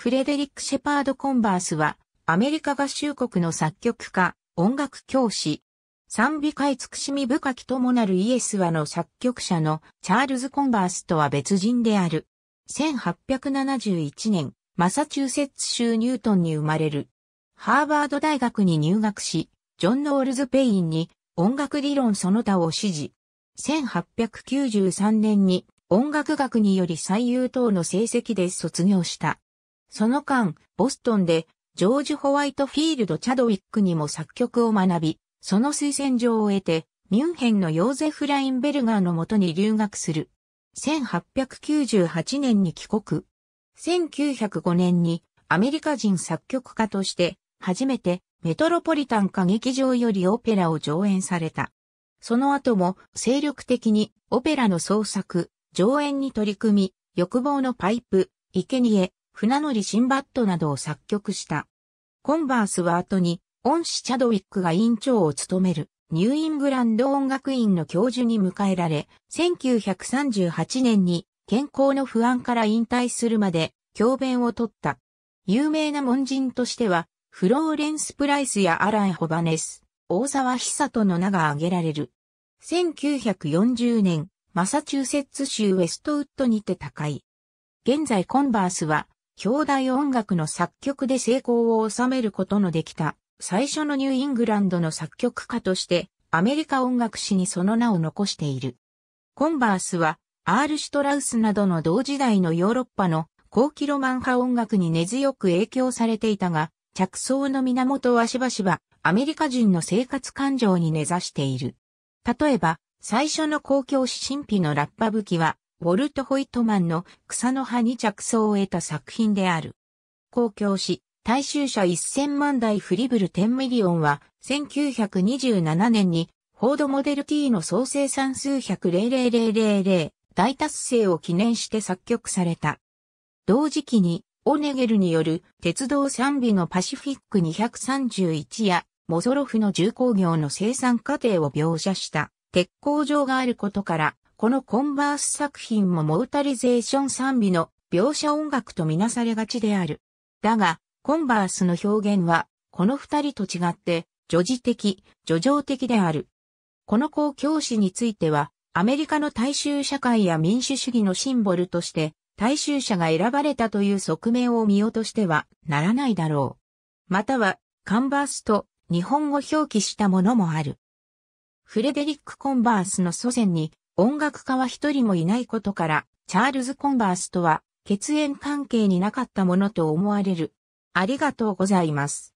フレデリック・シェパード・コンバースは、アメリカ合衆国の作曲家、音楽教師、賛美会尽くしみ深きともなるイエスはの作曲者のチャールズ・コンバースとは別人である。1871年、マサチューセッツ州ニュートンに生まれる。ハーバード大学に入学し、ジョン・ノールズ・ペインに音楽理論その他を支持。1893年に音楽学により最優等の成績で卒業した。その間、ボストンで、ジョージ・ホワイトフィールド・チャドウィックにも作曲を学び、その推薦状を得て、ミュンヘンのヨーゼフ・ラインベルガーのもとに留学する。1898年に帰国。1905年にアメリカ人作曲家として初めてメトロポリタン歌劇場よりオペラを上演された。その後も精力的にオペラの創作、上演に取り組み、欲望のパイプ、生贄、船乗りシンバットなどを作曲した。コンバースは後に、恩師チャドウィックが院長を務める、ニューイングランド音楽院の教授に迎えられ、1938年に健康の不安から引退するまで教鞭を取った。有名な門人としては、フローレンス・プライスやアラン・ホバネス、大沢久人の名が挙げられる。1940年、マサチューセッツ州ウェストウッドにて高い。現在コンバースは、兄弟音楽の作曲で成功を収めることのできた、最初のニューイングランドの作曲家として、アメリカ音楽史にその名を残している。コンバースは、アール・シュトラウスなどの同時代のヨーロッパの高キロマン派音楽に根強く影響されていたが、着想の源はしばしばアメリカ人の生活感情に根ざしている。例えば、最初の公共神秘のラッパ武器は、ウォルト・ホイトマンの草の葉に着想を得た作品である。公共し、大衆者1000万台フリブル10ミリオンは、1927年に、フォードモデル T の総生産数1 0 0 0 0 0 0 0大達成を記念して作曲された。同時期に、オネゲルによる鉄道賛美のパシフィック231やモソロフの重工業の生産過程を描写した鉄工場があることからこのコンバース作品もモータリゼーション賛美の描写音楽とみなされがちである。だが、コンバースの表現は、この二人と違って、叙事的、叙情的である。この公教師については、アメリカの大衆社会や民主主義のシンボルとして、大衆者が選ばれたという側面を見落としてはならないだろう。または、カンバースと日本語表記したものもある。フレデリック・コンバースの祖先に音楽家は一人もいないことから、チャールズ・コンバースとは血縁関係になかったものと思われる。ありがとうございます。